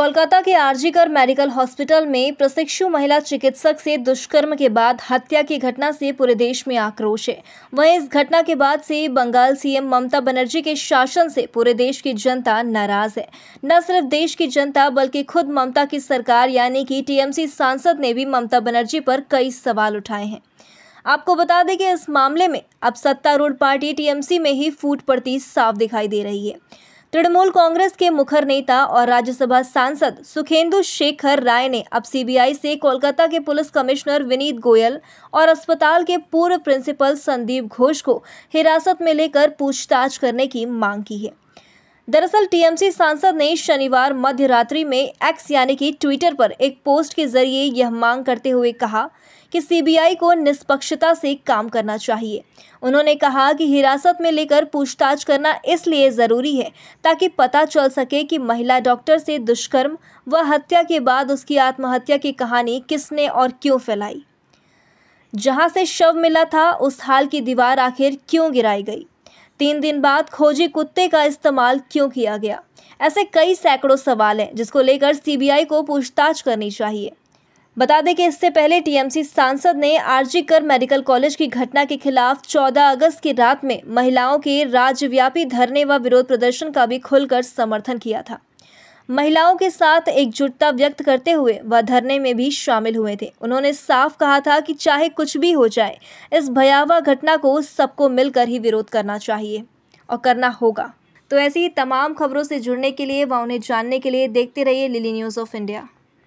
कोलकाता के RG Kar medical hospital में प्रशिक्षु महिला चिकित्सक से दुष्कर्म के बाद हत्या की घटना से पूरे देश में आक्रोश है वहीं इस घटना के बाद से बंगाल सीएम ममता बनर्जी के शासन से पूरे देश की जनता नाराज है न सिर्फ देश की जनता बल्कि खुद ममता की सरकार यानी कि टीएमसी सांसद ने भी ममता बनर्जी पर कई सवाल उठाए हैं आपको बता दें कि इस मामले में अब सत्तारूढ़ पार्टी टीएमसी में ही फूट पड़ती साफ दिखाई दे रही है तृणमूल कांग्रेस के मुखर नेता और राज्यसभा सांसद सुखेंदु शेखर राय ने अब सीबीआई से कोलकाता के पुलिस कमिश्नर विनीत गोयल और अस्पताल के पूर्व प्रिंसिपल संदीप घोष को हिरासत में लेकर पूछताछ करने की मांग की है दरअसल टीएमसी सांसद ने शनिवार मध्य रात्रि में एक्स यानी कि ट्विटर पर एक पोस्ट के जरिए यह मांग करते हुए कहा कि सीबीआई को निष्पक्षता से काम करना चाहिए उन्होंने कहा कि हिरासत में लेकर पूछताछ करना इसलिए ज़रूरी है ताकि पता चल सके कि महिला डॉक्टर से दुष्कर्म व हत्या के बाद उसकी आत्महत्या की कहानी किसने और क्यों फैलाई जहां से शव मिला था उस हाल की दीवार आखिर क्यों गिराई गई तीन दिन बाद खोजी कुत्ते का इस्तेमाल क्यों किया गया ऐसे कई सैकड़ों सवाल हैं जिसको लेकर सीबीआई को पूछताछ करनी चाहिए बता दें कि इससे पहले टीएमसी सांसद ने आरजी कर मेडिकल कॉलेज की घटना के खिलाफ 14 अगस्त की रात में महिलाओं के राज्यव्यापी धरने व विरोध प्रदर्शन का भी खुलकर समर्थन किया था महिलाओं के साथ एकजुटता व्यक्त करते हुए वह धरने में भी शामिल हुए थे उन्होंने साफ कहा था कि चाहे कुछ भी हो जाए इस भयावह घटना को सबको मिलकर ही विरोध करना चाहिए और करना होगा तो ऐसी ही तमाम खबरों से जुड़ने के लिए व उन्हें जानने के लिए देखते रहिए लिली न्यूज़ ऑफ इंडिया